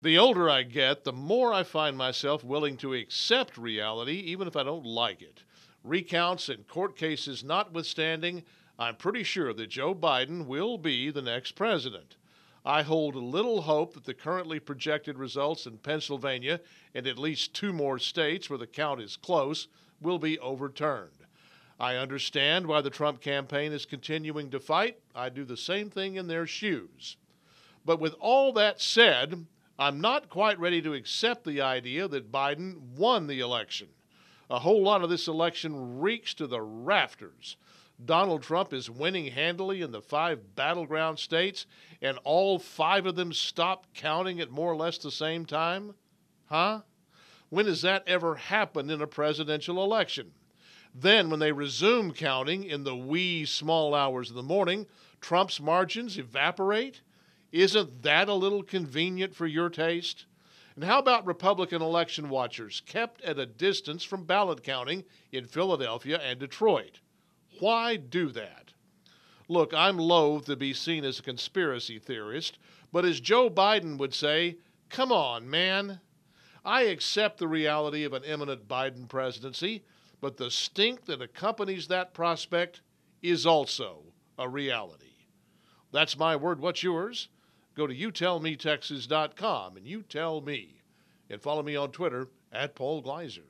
The older I get, the more I find myself willing to accept reality, even if I don't like it. Recounts and court cases notwithstanding, I'm pretty sure that Joe Biden will be the next president. I hold little hope that the currently projected results in Pennsylvania and at least two more states where the count is close will be overturned. I understand why the Trump campaign is continuing to fight. I do the same thing in their shoes. But with all that said, I'm not quite ready to accept the idea that Biden won the election. A whole lot of this election reeks to the rafters. Donald Trump is winning handily in the five battleground states, and all five of them stopped counting at more or less the same time? Huh? When has that ever happened in a presidential election? Then, when they resume counting in the wee small hours of the morning, Trump's margins evaporate isn't that a little convenient for your taste? And how about Republican election watchers kept at a distance from ballot counting in Philadelphia and Detroit? Why do that? Look, I'm loath to be seen as a conspiracy theorist, but as Joe Biden would say, come on, man. I accept the reality of an imminent Biden presidency, but the stink that accompanies that prospect is also a reality. That's my word. What's yours? Go to youtellmetexas.com and you tell me. And follow me on Twitter at Paul Gleiser.